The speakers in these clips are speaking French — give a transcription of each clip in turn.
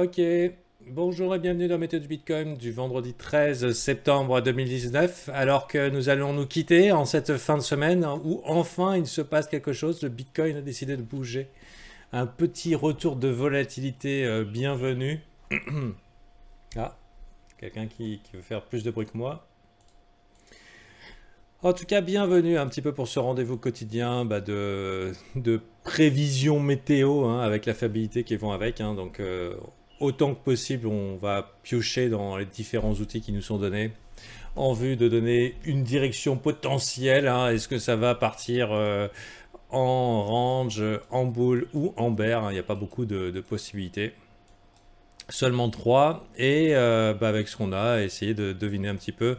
Ok, bonjour et bienvenue dans Météo du Bitcoin du vendredi 13 septembre 2019. Alors que nous allons nous quitter en cette fin de semaine où enfin il se passe quelque chose, le Bitcoin a décidé de bouger. Un petit retour de volatilité euh, bienvenue. ah, quelqu'un qui, veut faire plus de bruit que moi. En tout cas, bienvenue un petit peu pour ce rendez-vous quotidien bah, de, prévision météo hein, avec la fiabilité qui vont avec. Hein. donc, euh, autant que possible, on va piocher dans les différents outils qui nous sont donnés en vue de donner une direction potentielle. Hein. Est-ce que ça va partir euh, en range, en boule ou en bear hein. Il n'y a pas beaucoup de, possibilités. Seulement trois. Et euh, bah, avec ce qu'on a, essayer de deviner un petit peu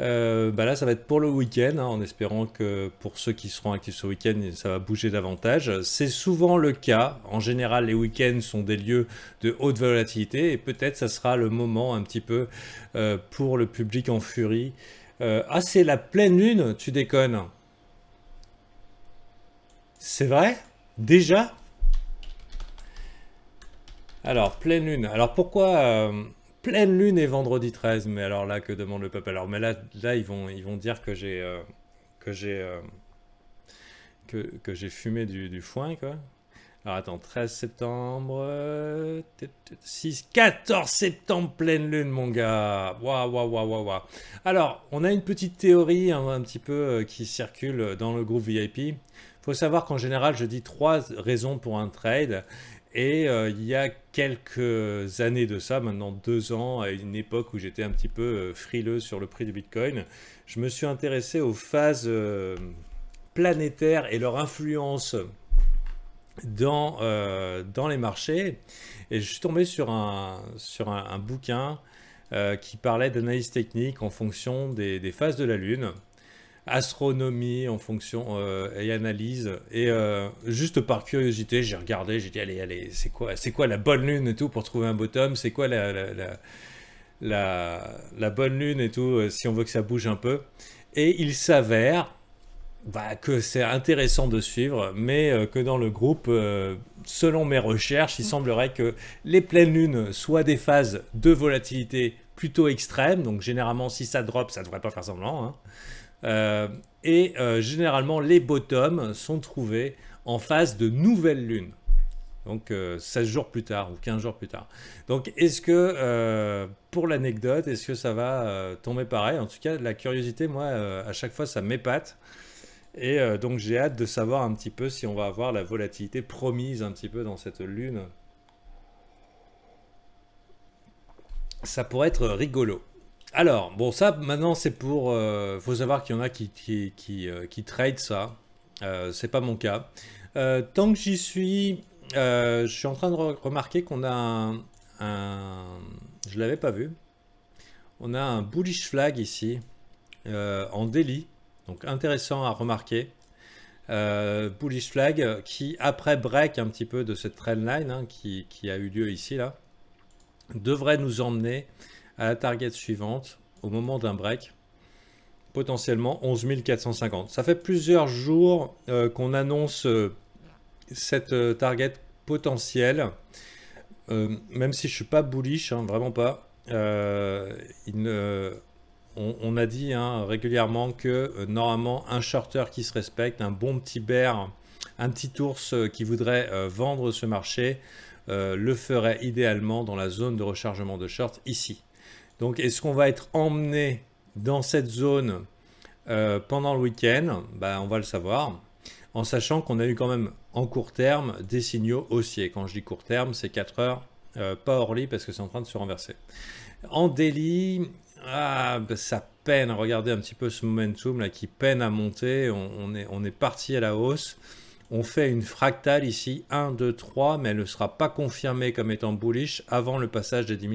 euh, bah là, ça va être pour le week-end, hein, en espérant que pour ceux qui seront actifs ce week-end, ça va bouger davantage. C'est souvent le cas. En général, les week-ends sont des lieux de haute volatilité et peut-être ça sera le moment un petit peu euh, pour le public en furie. Euh, ah, c'est la pleine lune, tu déconnes C'est vrai Déjà alors, pleine lune. Alors pourquoi pleine lune et vendredi 13. Mais alors là, que demande le peuple Alors, mais là, là ils, vont, ils vont dire que j'ai. Euh, que j'ai. Euh, que, j'ai fumé du, foin, quoi. Alors attends, 13 septembre. 6, euh, 14 septembre, pleine lune, mon gars. Waouh, waouh, waouh, waouh. Alors, on a une petite théorie hein, un petit peu qui circule dans le groupe VIP faut savoir qu'en général, je dis trois raisons pour un trade. Et euh, il y a quelques années de ça, maintenant deux ans, à une époque où j'étais un petit peu euh, frileux sur le prix du Bitcoin, je me suis intéressé aux phases euh, planétaires et leur influence dans, les marchés. Et je suis tombé sur un, bouquin qui parlait d'analyse technique en fonction des, phases de la Lune astronomie en fonction euh, et analyse. Et euh, juste par curiosité, j'ai regardé, j'ai dit allez, allez, c'est quoi, c'est quoi la bonne lune et tout pour trouver un bottom C'est quoi la la, la, bonne lune et tout euh, si on veut que ça bouge un peu Et il s'avère bah, que c'est intéressant de suivre, mais que dans le groupe, selon mes recherches, il mmh. semblerait que les pleines lunes soient des phases de volatilité plutôt extrême, donc généralement si ça drop, ça devrait pas faire semblant. Hein. Euh, et euh, généralement, les bottoms sont trouvés en face de nouvelles lunes. Donc 16 euh, jours plus tard ou 15 jours plus tard. Donc est-ce que, pour l'anecdote, est-ce que ça va tomber pareil En tout cas, la curiosité, moi, à chaque fois, ça m'épate. Et donc j'ai hâte de savoir un petit peu si on va avoir la volatilité promise un petit peu dans cette lune. Ça pourrait être rigolo. Alors, bon, ça, maintenant, c'est pour... il euh, faut savoir qu'il y en a qui, qui, qui, euh, trade ça. Euh, c'est pas mon cas. tant que j'y suis, je suis en train de remarquer qu'on a un, Je l'avais pas vu. On a un bullish flag ici, en daily. Donc, intéressant à remarquer. bullish flag qui, après break un petit peu de cette trendline line hein, qui, qui, a eu lieu ici, là, devrait nous emmener à la target suivante au moment d'un break potentiellement 11 450. Ça fait plusieurs jours euh, qu'on annonce euh, cette euh, target potentielle, même si je suis pas bullish, hein, vraiment pas. Il on, a dit hein, régulièrement que normalement un shorteur qui se respecte, un bon petit bear, un petit ours qui voudrait vendre ce marché, le ferait idéalement dans la zone de rechargement de short ici. Donc est-ce qu'on va être emmené dans cette zone euh, pendant le week-end bah, On va le savoir, en sachant qu'on a eu quand même en court terme des signaux haussiers. Quand je dis court terme, c'est 4 heures, euh, pas hors lit parce que c'est en train de se renverser. En daily, ah, bah, ça peine. Regardez un petit peu ce momentum là qui peine à monter. on est parti à la hausse. On fait une fractale ici, 1, 2, 3, mais elle ne sera pas confirmée comme étant bullish avant le passage des 10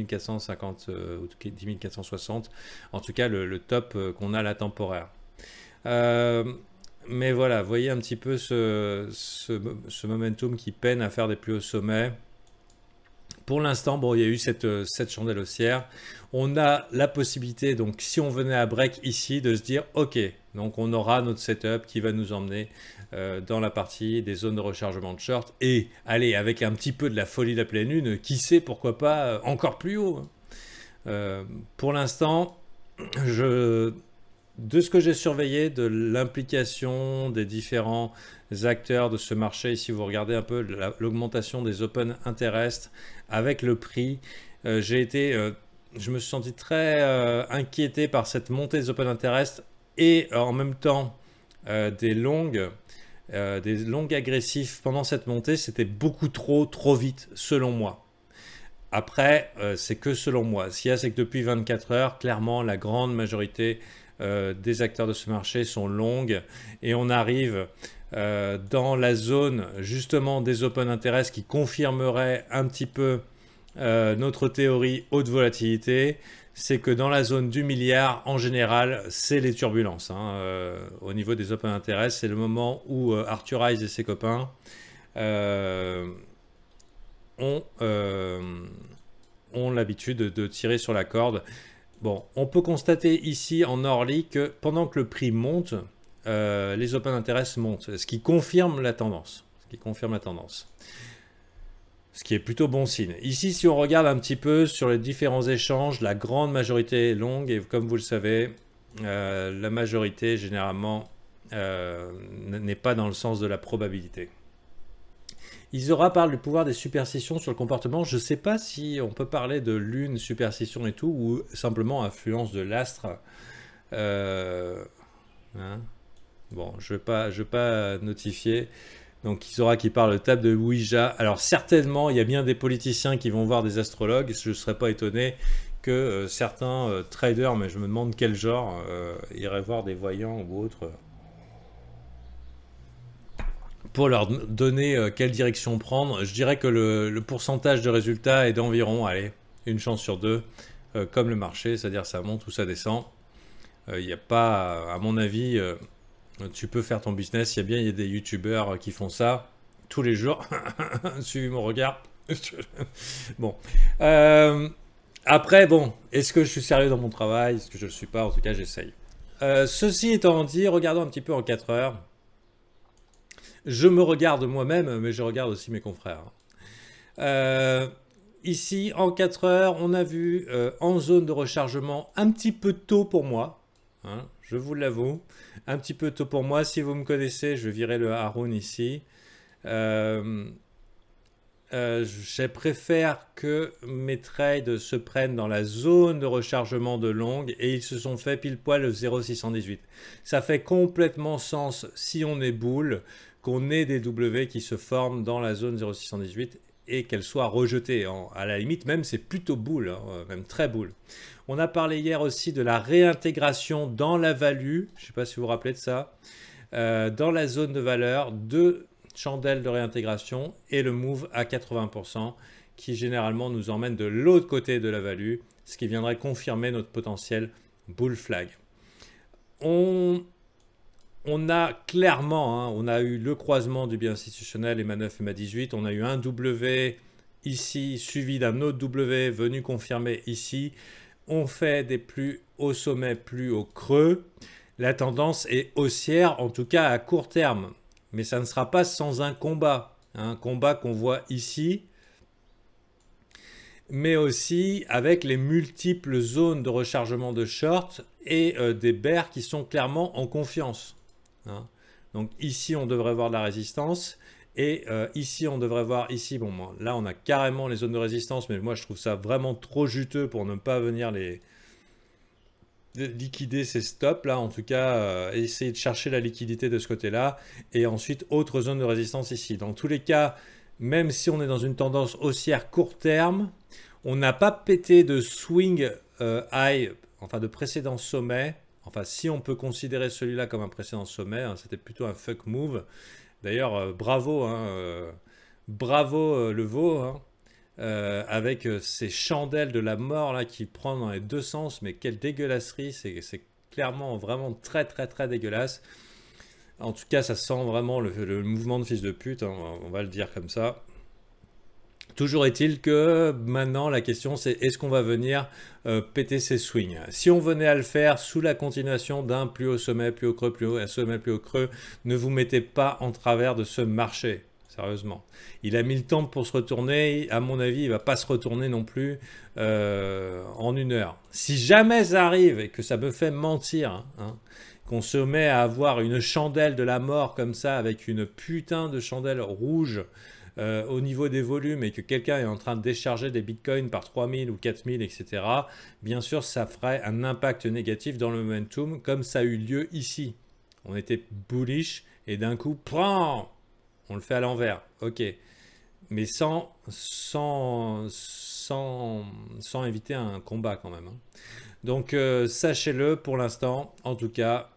euh, ou en tout cas le, top euh, qu'on a là temporaire. Euh, mais voilà, voyez un petit peu ce, ce momentum qui peine à faire des plus hauts sommets. Pour l'instant, bon, il y a eu euh, cette, chandelle haussière. On a la possibilité, donc si on venait à break ici, de se dire, OK, donc on aura notre setup qui va nous emmener euh, dans la partie des zones de rechargement de short. Et allez, avec un petit peu de la folie de la pleine lune, qui sait pourquoi pas euh, encore plus haut. Hein. pour l'instant, je de ce que j'ai surveillé, de l'implication des différents acteurs de ce marché, si vous regardez un peu l'augmentation des open interest avec le prix, euh, j'ai été, euh, je me suis senti très euh, inquiété par cette montée des open interest et en même temps des longues. des longues agressifs pendant cette montée, c'était beaucoup trop, trop vite, selon moi. Après, c'est que selon moi. Ce qu'il y a, c'est que depuis 24 heures, clairement, la grande majorité euh, des acteurs de ce marché sont longues et on arrive euh, dans la zone justement des open interest qui confirmerait un petit peu euh, notre théorie haute volatilité, c'est que dans la zone du milliard, en général, c'est les turbulences. Hein. au niveau des open interest, c'est le moment où Arthur Rice et ses copains ont l'habitude de tirer sur la corde. Bon, on peut constater ici en Orly que pendant que le prix monte, euh, les open d'intérêt montent, ce qui confirme la tendance. Ce qui confirme la tendance. Ce qui est plutôt bon signe. Ici, si on regarde un petit peu sur les différents échanges, la grande majorité est longue et comme vous le savez, euh, la majorité généralement euh, n'est pas dans le sens de la probabilité. Isora parle du pouvoir des superstitions sur le comportement. Je ne sais pas si on peut parler de lune, superstition et tout, ou simplement influence de l'astre. Euh, hein. bon, je ne vais, pas notifier. Donc Isora qui parle table de Ouija. Alors certainement, il y a bien des politiciens qui vont voir des astrologues. Je ne serais pas étonné que euh, certains euh, traders, mais je me demande quel genre, iraient voir des voyants ou autres pour leur donner euh, quelle direction prendre. Je dirais que le, pourcentage de résultats est d'environ, allez, une chance sur deux, euh, comme le marché, c'est-à-dire ça monte ou ça descend. Euh, il n'y a pas, à mon avis, tu peux faire ton business. Il y a bien y a des youtubeurs qui font ça tous les jours. Suivez mon regard. bon. après, bon, est-ce que je suis sérieux dans mon travail Est-ce que je ne le suis pas En tout cas, j'essaye. ceci étant dit, regardons un petit peu en 4 heures. Je me regarde moi-même, mais je regarde aussi mes confrères. Euh, ici, en 4 heures, on a vu euh, en zone de rechargement un petit peu tôt pour moi. Hein, je vous l'avoue, un petit peu tôt pour moi. Si vous me connaissez, je virer le Haroun ici. Euh, je préfère que mes trades se prennent dans la zone de rechargement de longue et ils se sont fait pile poil 0,618. Ça fait complètement sens si on est boule qu'on ait des W qui se forment dans la zone 0618 et qu'elles soient rejetées. En, à la limite, même c'est plutôt boule, hein, euh, même très boule. On a parlé hier aussi de la réintégration dans la value, je ne sais pas si vous vous rappelez de ça, euh, dans la zone de valeur, deux chandelles de réintégration et le move à 80% qui généralement nous emmène de l'autre côté de la value, ce qui viendrait confirmer notre potentiel bull flag. On on a clairement, hein, on a eu le croisement du bien institutionnel Emma 9 et 18 on a eu un W ici, suivi d'un autre W venu confirmer ici. On fait des plus hauts sommets, plus hauts creux. La tendance est haussière, en tout cas à court terme. Mais ça ne sera pas sans un combat. Hein, un combat qu'on voit ici, mais aussi avec les multiples zones de rechargement de short et euh, des bears qui sont clairement en confiance. Hein. Donc ici, on devrait voir de la résistance. Et euh, ici, on devrait voir, ici, bon, là, on a carrément les zones de résistance, mais moi, je trouve ça vraiment trop juteux pour ne pas venir les liquider ces stops là en tout cas euh, essayer de chercher la liquidité de ce côté là et ensuite autre zone de résistance ici dans tous les cas même si on est dans une tendance haussière court terme on n'a pas pété de swing euh, high enfin de précédent sommet Enfin, si on peut considérer celui-là comme un précédent sommet, hein, c'était plutôt un fuck move. D'ailleurs, euh, bravo, hein, euh, bravo euh, le veau, hein, avec ces chandelles de la mort là qui prend dans les deux sens, mais quelle dégueulasserie, c'est clairement vraiment très très très dégueulasse. En tout cas, ça sent vraiment le, le mouvement de fils de pute, on va le dire comme ça. Toujours est-il que maintenant la question c'est est-ce qu'on va venir euh, péter ses swings Si on venait à le faire sous la continuation d'un plus haut sommet, plus haut creux, plus haut sommet, plus haut creux, ne vous mettez pas en travers de ce marché. Sérieusement, il a mis le temps pour se retourner. À mon avis, il va pas se retourner non plus euh, en une heure. Si jamais ça arrive et que ça me fait mentir, hein, hein, qu'on se met à avoir une chandelle de la mort comme ça avec une putain de chandelle rouge euh, au niveau des volumes et que quelqu'un est en train de décharger des bitcoins par 3000 ou 4000, etc., bien sûr, ça ferait un impact négatif dans le momentum comme ça a eu lieu ici. On était bullish et d'un coup, prend on le fait à l'envers. Ok. Mais sans, sans, sans, sans éviter un combat quand même. Donc sachez-le pour l'instant, en tout cas,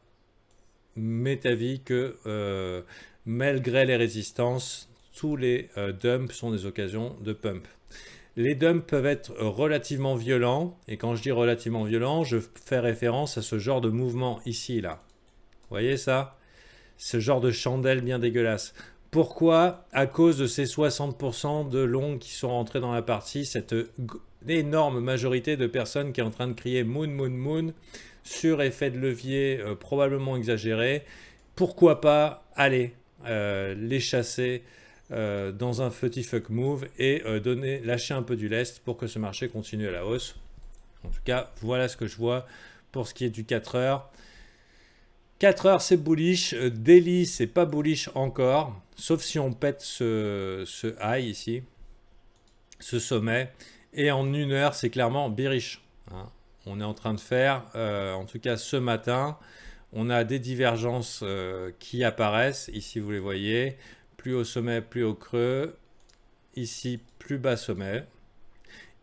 m'est avis que malgré les résistances, tous les euh, dumps sont des occasions de pump. Les dumps peuvent être relativement violents, et quand je dis relativement violent, je fais référence à ce genre de mouvement ici, là. Vous voyez ça Ce genre de chandelle bien dégueulasse. Pourquoi À cause de ces 60% de longs qui sont rentrés dans la partie, cette énorme majorité de personnes qui est en train de crier Moon, Moon, Moon, sur effet de levier euh, probablement exagéré. Pourquoi pas aller euh, les chasser euh, dans un petit fuck move et euh, lâcher un peu du lest pour que ce marché continue à la hausse. En tout cas, voilà ce que je vois pour ce qui est du 4 heures. 4 heures, c'est bullish. Euh, daily, c'est pas bullish encore, sauf si on pète ce, high ici, ce sommet. Et en une heure, c'est clairement bearish. Hein. On est en train de faire, en tout cas ce matin, on a des divergences qui apparaissent. Ici, vous les voyez. Plus haut sommet, plus haut creux. Ici, plus bas sommet.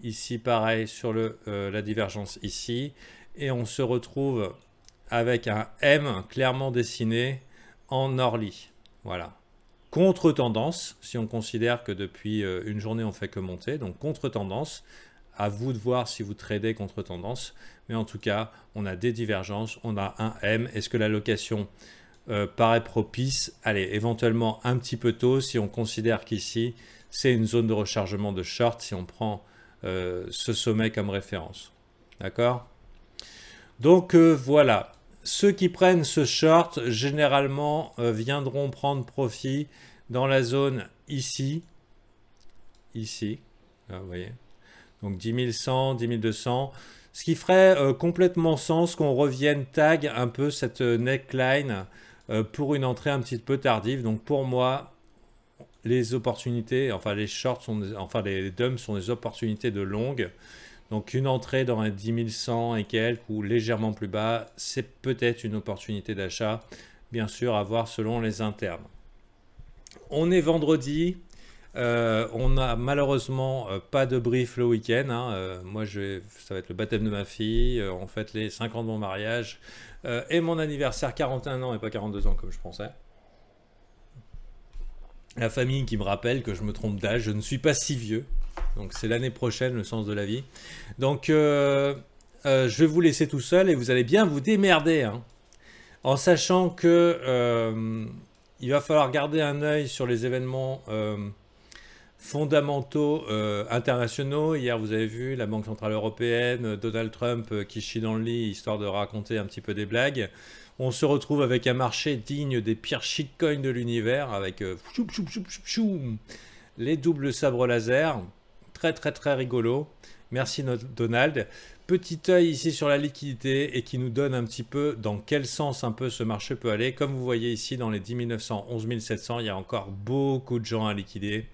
Ici, pareil sur euh, la divergence ici. Et on se retrouve avec un M clairement dessiné en orly. Voilà. Contre-tendance, si on considère que depuis euh, une journée on fait que monter, donc contre-tendance, à vous de voir si vous tradez contre tendance. Mais en tout cas, on a des divergences, on a un M. Est-ce que la location euh, paraît propice, allez, éventuellement un petit peu tôt si on considère qu'ici c'est une zone de rechargement de short si on prend euh, ce sommet comme référence. D'accord Donc euh, voilà, ceux qui prennent ce short généralement viendront prendre profit dans la zone ici, ici, ah, vous voyez, donc 10100 10200 Ce qui ferait complètement sens qu'on revienne tag un peu cette neckline euh, pour une entrée un petit peu tardive. Donc pour moi, les opportunités, enfin les shorts sont, enfin les dumps sont des opportunités de longue. Donc une entrée dans un 100 et quelques ou légèrement plus bas, c'est peut-être une opportunité d'achat, bien sûr à voir selon les internes. On est vendredi, euh, on n'a malheureusement euh, pas de brief le week-end. Hein. Euh, moi, je ça va être le baptême de ma fille. en fait, les 50 ans de mon mariage. et mon anniversaire, 41 ans et pas 42 ans comme je pensais. La famille qui me rappelle que je me trompe d'âge. Je ne suis pas si vieux. Donc c'est l'année prochaine, le sens de la vie. Donc je vais vous laisser tout seul et vous allez bien vous démerder. Hein. En sachant que il va falloir garder un œil sur les événements fondamentaux euh, internationaux. Hier, vous avez vu la Banque Centrale Européenne, euh, Donald Trump euh, qui chie dans le lit, histoire de raconter un petit peu des blagues. On se retrouve avec un marché digne des pires shitcoins de l'univers, avec les doubles sabres laser. Très, très, très rigolo. Merci Donald. Petit œil ici sur la liquidité et qui nous donne un petit peu dans quel sens un peu ce marché peut aller. Comme vous voyez ici dans les 10 900, 11 700, il y a encore beaucoup de gens à liquider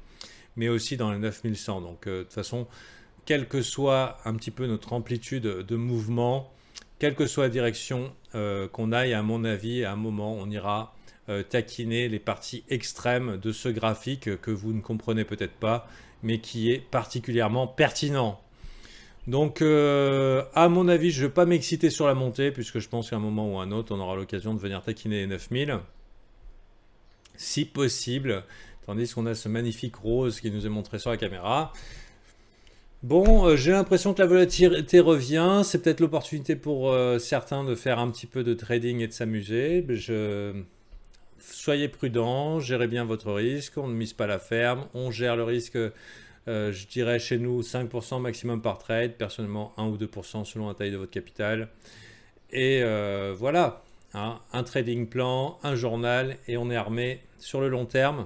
mais aussi dans les 9100. Donc euh, de toute façon, quelle que soit un petit peu notre amplitude de mouvement, quelle que soit la direction euh, qu'on aille, à mon avis, à un moment, on ira euh, taquiner les parties extrêmes de ce graphique que vous ne comprenez peut-être pas, mais qui est particulièrement pertinent. Donc, à mon avis, je ne vais pas m'exciter sur la montée, puisque je pense qu'à un moment ou à un autre, on aura l'occasion de venir taquiner les 9000. Si possible, Tandis qu'on a ce magnifique rose qui nous est montré sur la caméra. Bon, euh, j'ai l'impression que la volatilité revient. C'est peut-être l'opportunité pour euh, certains de faire un petit peu de trading et de s'amuser. Je... Soyez prudents, gérez bien votre risque. On ne mise pas la ferme. On gère le risque, euh, je dirais chez nous, 5% maximum par trade. Personnellement, 1 ou 2% selon la taille de votre capital. Et voilà, hein. un trading plan, un journal et on est armé sur le long terme.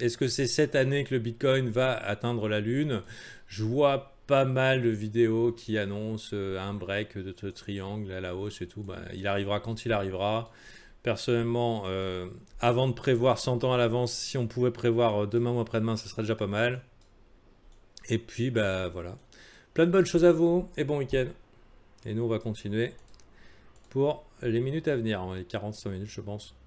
Est-ce que c'est cette année que le Bitcoin va atteindre la Lune Je vois pas mal de vidéos qui annoncent euh, un break de ce triangle à la hausse et tout. Bah, il arrivera quand il arrivera. Personnellement, euh, avant de prévoir 100 ans à l'avance, si on pouvait prévoir euh, demain ou après-demain, ce serait déjà pas mal. Et puis, bah voilà. Plein de bonnes choses à vous et bon week-end. Et nous, on va continuer pour les minutes à venir, hein, les 45 minutes, je pense.